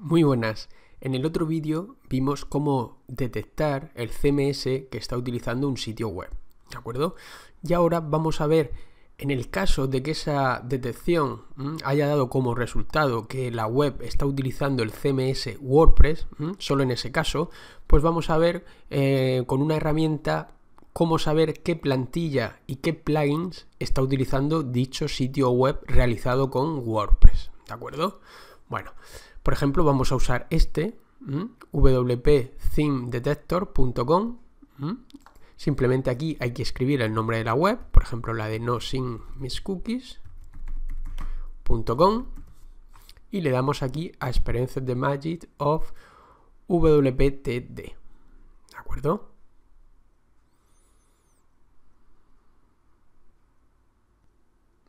Muy buenas. En el otro vídeo vimos cómo detectar el CMS que está utilizando un sitio web, ¿de acuerdo? Y ahora vamos a ver en el caso de que esa detección haya dado como resultado que la web está utilizando el CMS WordPress, solo en ese caso, pues vamos a ver eh, con una herramienta cómo saber qué plantilla y qué plugins está utilizando dicho sitio web realizado con WordPress, ¿de acuerdo? Bueno, por ejemplo, vamos a usar este, wp Simplemente aquí hay que escribir el nombre de la web, por ejemplo la de no sin y le damos aquí a Experiences de Magic of WPTD. ¿De acuerdo?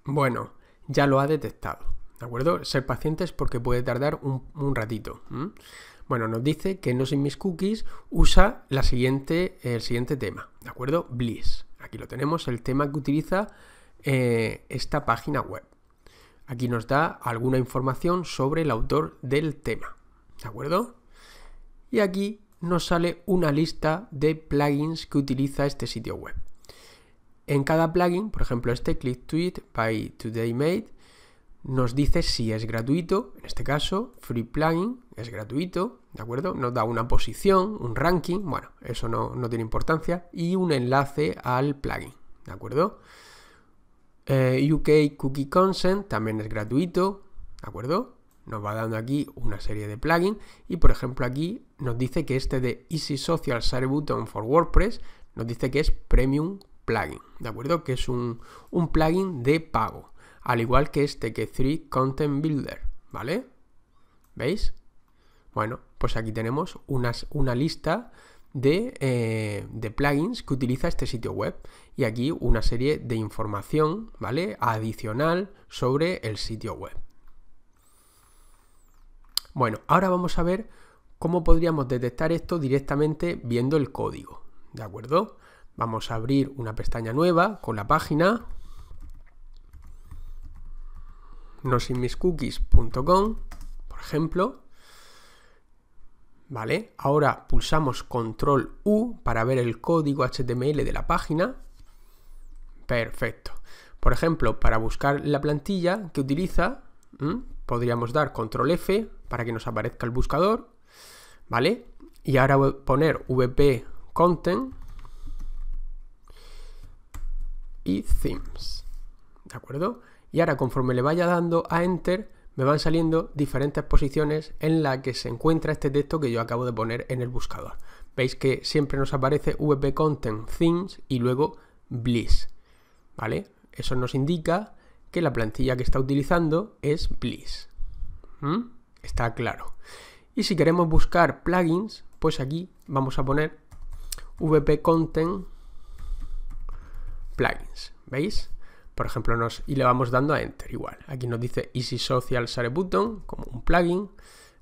Bueno, ya lo ha detectado. ¿De acuerdo? Ser pacientes porque puede tardar un, ratito. Bueno, nos dice que no sin mis cookies usa la siguiente, el siguiente tema, ¿de acuerdo? Bliss. Aquí lo tenemos, el tema que utiliza eh, esta página web. Aquí nos da alguna información sobre el autor del tema, ¿de acuerdo? Y aquí nos sale una lista de plugins que utiliza este sitio web. En cada plugin, por ejemplo este click tweet by today made nos dice si es gratuito, en este caso, free plugin es gratuito, ¿de acuerdo? Nos da una posición, un ranking, bueno, eso no, tiene importancia, y un enlace al plugin, ¿de acuerdo? Eh, UK Cookie Consent también es gratuito, ¿de acuerdo? Nos va dando aquí una serie de plugins y por ejemplo aquí nos dice que este de Easy Social Share Button for WordPress nos dice que es Premium Plugin, ¿de acuerdo? Que es un plugin de pago al igual que este que 3 Content Builder, ¿vale? ¿Veis? Bueno, pues aquí tenemos unas, una lista de, eh, de, plugins que utiliza este sitio web y aquí una serie de información, ¿vale? Adicional sobre el sitio web. Bueno, ahora vamos a ver cómo podríamos detectar esto directamente viendo el código, ¿de acuerdo? Vamos a abrir una pestaña nueva con la página, nosinmiscookies.com, por ejemplo. ¿Vale? Ahora pulsamos control U para ver el código HTML de la página. Perfecto. Por ejemplo, para buscar la plantilla que utiliza, podríamos dar control F para que nos aparezca el buscador, ¿vale? Y ahora voy a poner vp content y themes, ¿de acuerdo? y ahora conforme le vaya dando a Enter me van saliendo diferentes posiciones en la que se encuentra este texto que yo acabo de poner en el buscador. Veis que siempre nos aparece VP Content Things y luego Bliss. ¿Vale? Eso nos indica que la plantilla que está utilizando es Bliss. Está claro. Y si queremos buscar plugins, pues aquí vamos a poner VP Content Plugins. ¿Veis? Por ejemplo, nos, y le vamos dando a Enter igual. Aquí nos dice Easy Social Share Button, como un plugin.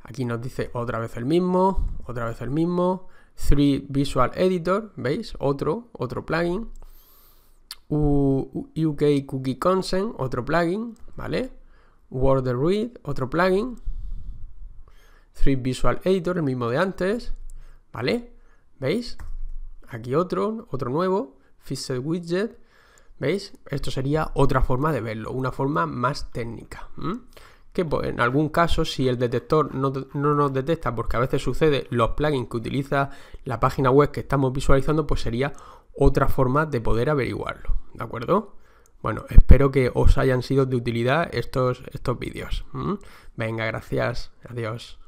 Aquí nos dice otra vez el mismo, otra vez el mismo. 3 Visual Editor, ¿veis? Otro, otro plugin. UK Cookie Consent, otro plugin, ¿vale? Word Read, otro plugin. 3 Visual Editor, el mismo de antes, ¿vale? ¿Veis? Aquí otro, otro nuevo. Fixed Widget. ¿Veis? Esto sería otra forma de verlo, una forma más técnica. Que pues, en algún caso, si el detector no, nos detecta, porque a veces sucede, los plugins que utiliza la página web que estamos visualizando, pues sería otra forma de poder averiguarlo. ¿De acuerdo? Bueno, espero que os hayan sido de utilidad estos, estos vídeos. Venga, gracias. Adiós.